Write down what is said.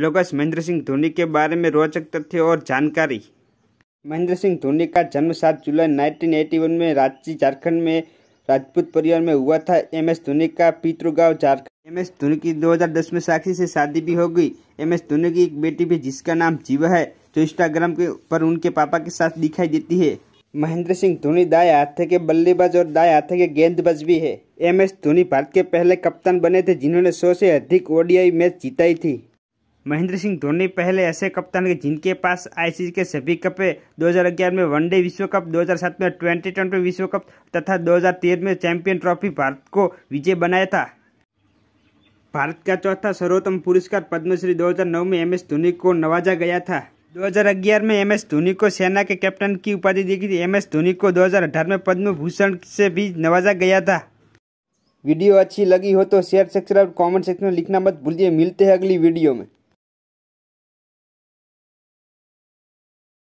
लोगस महेंद्र सिंह धोनी के बारे में रोचक तथ्य और जानकारी महेंद्र सिंह धोनी का जन्म 7 जुलाई 1981 में रांची झारखंड में राजपूत परिवार में हुआ था एम एस धोनी का पितृगांव झारखंड एम एस धोनी की 2010 में साक्षी से शादी भी हो गई एम एस धोनी की एक बेटी भी जिसका नाम जीवा है जो इंस्टाग्राम के पर उनके पापा के साथ दिखाई देती है महेंद्र सिंह धोनी दाएं हाथ के बल्लेबाज और दाएं हाथ के गेंदबाज भी है एम एस धोनी भारत के पहले कप्तान बने थे जिन्होंने सौ से अधिक ओडीआई मैच जीताई थी महेंद्र सिंह धोनी पहले ऐसे कप्तान के जिनके पास आईसीसी के सभी कपें 2011 में वनडे विश्व कप 2007 में ट्वेंटी ट्वेंटी विश्व कप तथा 2013 में चैंपियन ट्रॉफी भारत को विजय बनाया था भारत का चौथा सर्वोत्तम पुरस्कार पद्मश्री 2009 में एमएस धोनी को नवाजा गया था 2011 में एमएस धोनी को सेना के कैप्टन की उपाधि दी गई थी एम एस धोनी को दो में पद्म भूषण से भी नवाजा गया था वीडियो अच्छी लगी हो तो शेयर सेक्शन और कमेंट सेक्शन में लिखना मत भूलिए मिलते हैं अगली वीडियो में